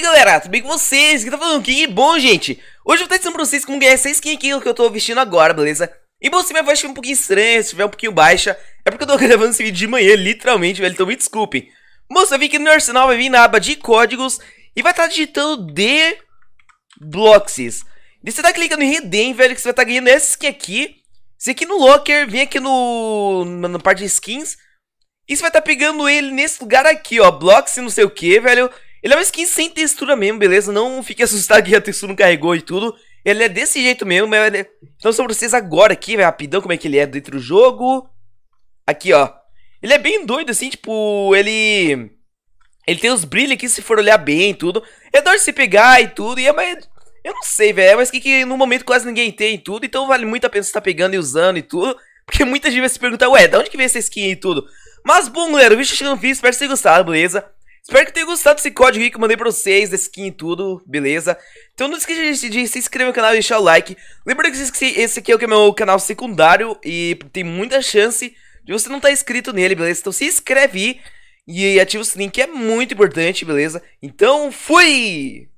aí galera, tudo bem com vocês? que tá falando que bom, gente. Hoje eu vou estar ensinando pra vocês como ganhar essa skin aqui que eu tô vestindo agora, beleza? E bom, se minha voz estiver um pouquinho estranha, se estiver um pouquinho baixa, é porque eu tô gravando esse vídeo de manhã, literalmente, velho, então me desculpem. Moça, eu vim aqui no meu arsenal, vai vir na aba de códigos e vai estar digitando de Bloxes. E você tá clicando em Redem, velho, que você vai estar ganhando essa skin aqui. Você aqui no Locker, vem aqui no... na parte de skins. E você vai estar pegando ele nesse lugar aqui, ó, Blox não sei o que, velho. Ele é uma skin sem textura mesmo, beleza? Não fique assustado que a textura não carregou e tudo. Ele é desse jeito mesmo. É- então são vocês agora aqui, véio, rapidão, como é que ele é dentro do jogo. Aqui, ó. Ele é bem doido, assim, tipo, ele... Ele tem os brilhos aqui, se for olhar bem e tudo. É doido se pegar e tudo, e é mais... Eu não sei, velho, é mas que, que no momento quase ninguém tem e tudo, então vale muito a pena você tá pegando e usando e tudo. Porque muita gente vai se perguntar, ué, da onde que vem essa skin e tudo? Mas bom, galera, o vídeo tá chegando no fim, espero que vocês tenham gostado, beleza? Espero que tenham gostado desse código aí que eu mandei pra vocês, da skin e tudo, beleza? Então não esqueça de, se inscrever no canal e deixar o like. Lembrando que esse aqui é o é meu canal secundário e tem muita chance de você não estar tá inscrito nele, beleza? Então se inscreve e ativa o sininho que é muito importante, beleza? Então fui!